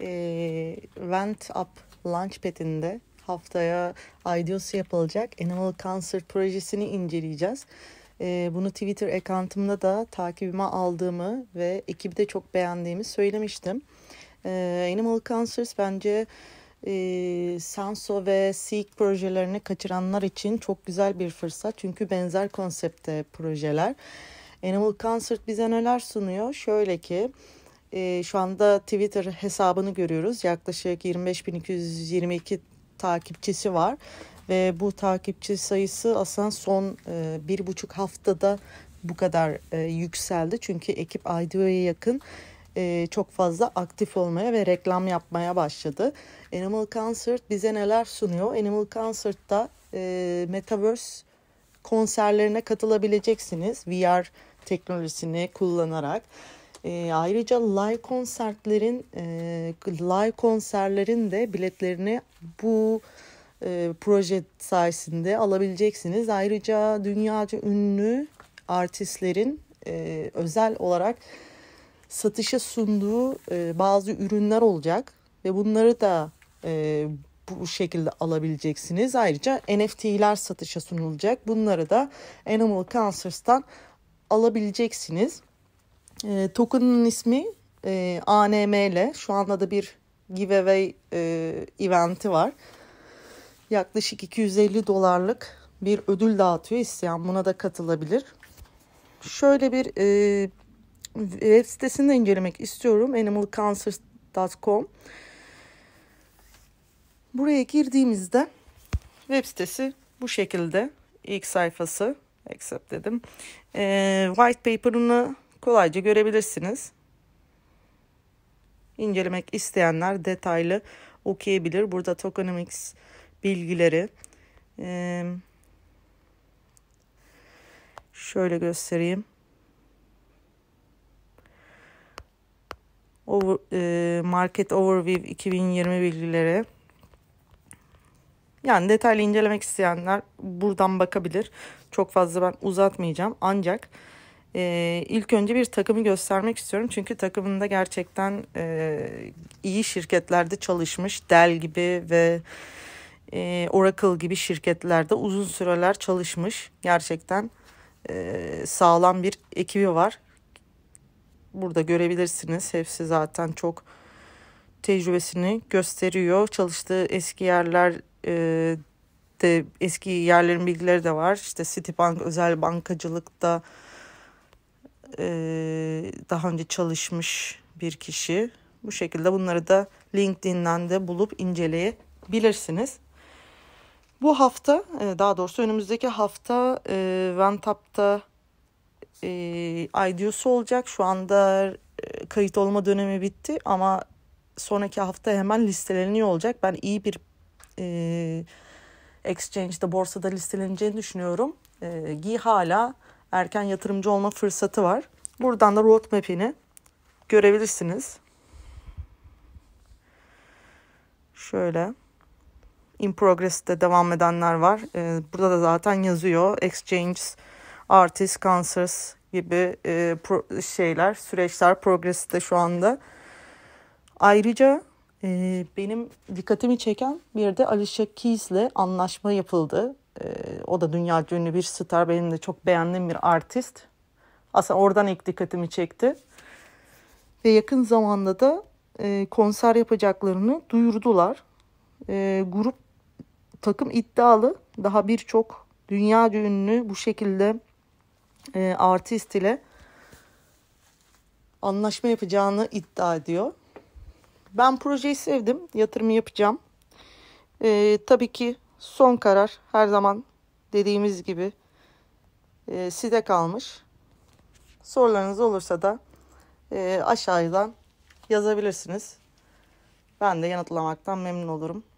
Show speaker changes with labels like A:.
A: e, Vent Up Launchpad'inde haftaya IDOS'u yapılacak Animal Cancer projesini inceleyeceğiz. E, bunu Twitter accountımda da takibime aldığımı ve ekibi de çok beğendiğimi söylemiştim. E, Animal Cancers bence e, Sanso ve Seek projelerini kaçıranlar için çok güzel bir fırsat. Çünkü benzer konsepte projeler. Animal Concert bize neler sunuyor? Şöyle ki e, şu anda Twitter hesabını görüyoruz. Yaklaşık 25.222 takipçisi var ve bu takipçi sayısı aslında son e, bir buçuk haftada bu kadar e, yükseldi. Çünkü ekip IDEO'ya yakın e, çok fazla aktif olmaya ve reklam yapmaya başladı. Animal Concert bize neler sunuyor? Animal Concert'ta e, Metaverse konserlerine katılabileceksiniz VR teknolojisini kullanarak. E, ayrıca live konserlerin e, live konserlerin de biletlerini bu e, proje sayesinde alabileceksiniz. Ayrıca dünyaca ünlü artistlerin e, özel olarak satışa sunduğu e, bazı ürünler olacak ve bunları da e, bu şekilde alabileceksiniz. Ayrıca NFT'ler satışa sunulacak. Bunları da Animal Cancers'tan alabileceksiniz. E, token'ın ismi e, ANM ile şu anda da bir giveaway e, eventi var. Yaklaşık 250 dolarlık bir ödül dağıtıyor isteyen buna da katılabilir. Şöyle bir e, web sitesini incelemek istiyorum. animalcancer.com Buraya girdiğimizde web sitesi bu şekilde. İlk sayfası accept dedim. E, white paper'ını kolayca görebilirsiniz. İncelemek isteyenler detaylı okuyabilir. Burada tokenomics bilgileri şöyle göstereyim. Market Overview 2020 bilgileri. Yani detaylı incelemek isteyenler buradan bakabilir. Çok fazla ben uzatmayacağım. Ancak e, ilk önce bir takımı göstermek istiyorum. Çünkü takımında gerçekten e, iyi şirketlerde çalışmış. Dell gibi ve e, Oracle gibi şirketlerde uzun süreler çalışmış. Gerçekten e, sağlam bir ekibi var. Burada görebilirsiniz. Hepsi zaten çok tecrübesini gösteriyor. Çalıştığı eski yerler e, de eski yerlerin bilgileri de var. İşte Citibank özel bankacılıkta e, daha önce çalışmış bir kişi. Bu şekilde bunları da LinkedIn'den de bulup inceleyebilirsiniz. Bu hafta daha doğrusu önümüzdeki hafta e, Ventap'ta e, IDO'su olacak. Şu anda kayıt olma dönemi bitti ama sonraki hafta hemen listeleniyor olacak. Ben iyi bir e, exchange'de borsada listeleneceğini düşünüyorum. E, Gi hala erken yatırımcı olma fırsatı var. Buradan da roadmap'ini görebilirsiniz. Şöyle in progress'te devam edenler var. Ee, burada da zaten yazıyor exchanges, artists, cancers gibi e, şeyler, süreçler progress'te şu anda. Ayrıca e, benim dikkatimi çeken bir de Alicia Keys'le anlaşma yapıldı. Ee, o da dünya ünlü bir star. Benim de çok beğendiğim bir artist. Aslında oradan ilk dikkatimi çekti. Ve yakın zamanda da e, konser yapacaklarını duyurdular. E, grup takım iddialı. Daha birçok dünya ünlü bu şekilde e, artist ile anlaşma yapacağını iddia ediyor. Ben projeyi sevdim. Yatırımı yapacağım. E, tabii ki son karar her zaman dediğimiz gibi e, size kalmış. Sorularınız olursa da e, aşağıdan yazabilirsiniz. Ben de yanıtlamaktan memnun olurum.